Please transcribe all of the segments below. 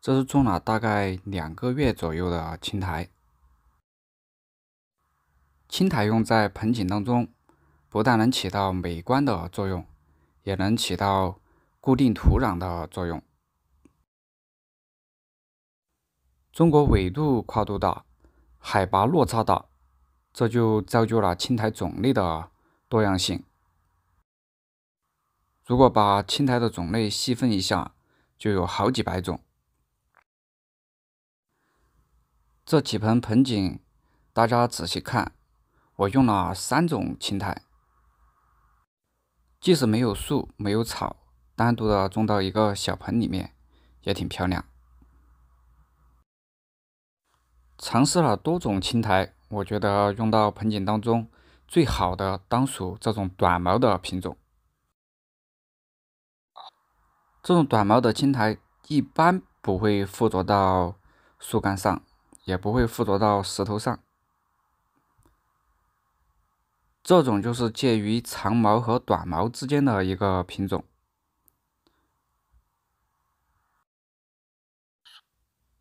这是种了大概两个月左右的青苔。青苔用在盆景当中，不但能起到美观的作用，也能起到固定土壤的作用。中国纬度跨度大，海拔落差大，这就造就了青苔种类的多样性。如果把青苔的种类细分一下，就有好几百种。这几盆盆景，大家仔细看，我用了三种青苔。即使没有树、没有草，单独的种到一个小盆里面，也挺漂亮。尝试了多种青苔，我觉得用到盆景当中最好的当属这种短毛的品种。这种短毛的青苔一般不会附着到树干上。也不会附着到石头上，这种就是介于长毛和短毛之间的一个品种。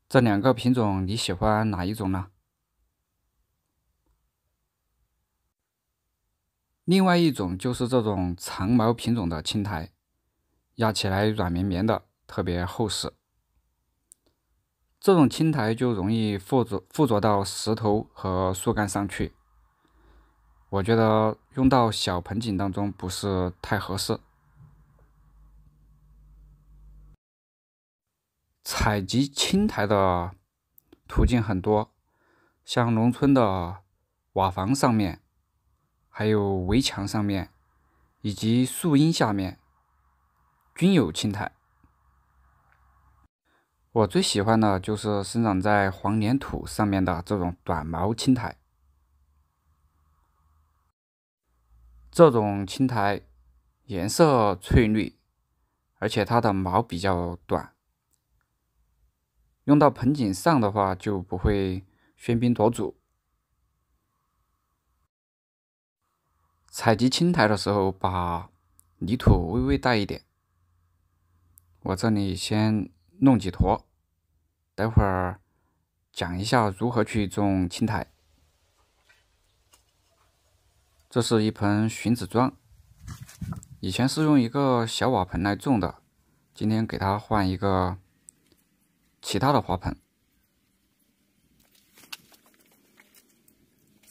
这两个品种你喜欢哪一种呢？另外一种就是这种长毛品种的青苔，压起来软绵绵的，特别厚实。这种青苔就容易附着附着到石头和树干上去，我觉得用到小盆景当中不是太合适。采集青苔的途径很多，像农村的瓦房上面，还有围墙上面，以及树荫下面，均有青苔。我最喜欢的就是生长在黄黏土上面的这种短毛青苔。这种青苔颜色翠绿，而且它的毛比较短，用到盆景上的话就不会喧宾夺主。采集青苔的时候，把泥土微微带一点。我这里先弄几坨。待会儿讲一下如何去种青苔。这是一盆荀子桩，以前是用一个小瓦盆来种的，今天给它换一个其他的花盆。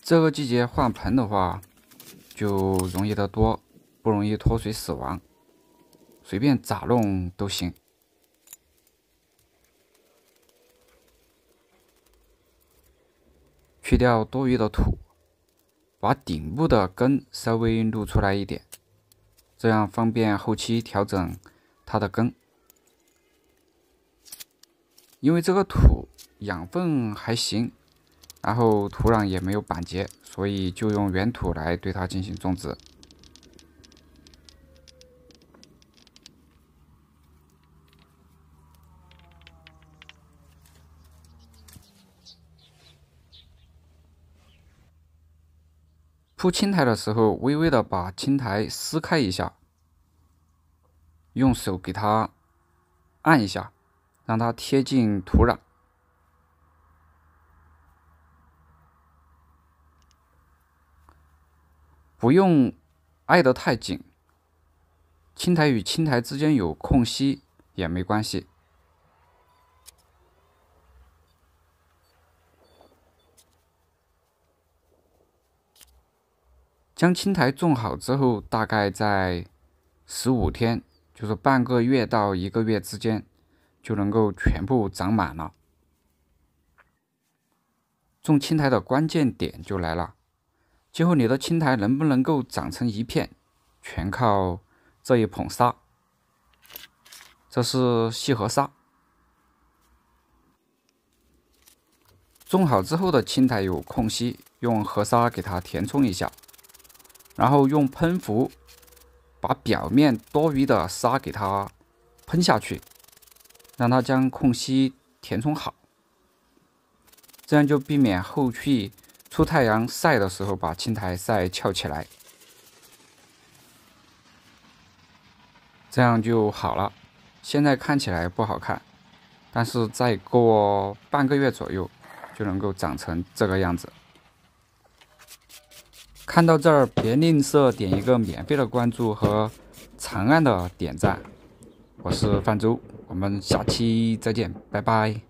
这个季节换盆的话，就容易得多，不容易脱水死亡，随便咋弄都行。去掉多余的土，把顶部的根稍微露出来一点，这样方便后期调整它的根。因为这个土养分还行，然后土壤也没有板结，所以就用原土来对它进行种植。铺青苔的时候，微微的把青苔撕开一下，用手给它按一下，让它贴近土壤，不用挨得太紧。青苔与青苔之间有空隙也没关系。将青苔种好之后，大概在十五天，就是半个月到一个月之间，就能够全部长满了。种青苔的关键点就来了，今后你的青苔能不能够长成一片，全靠这一捧沙。这是细河沙，种好之后的青苔有空隙，用河沙给它填充一下。然后用喷壶把表面多余的沙给它喷下去，让它将空隙填充好，这样就避免后续出太阳晒的时候把青苔晒翘起来，这样就好了。现在看起来不好看，但是再过半个月左右就能够长成这个样子。看到这儿，别吝啬，点一个免费的关注和长按的点赞。我是范周，我们下期再见，拜拜。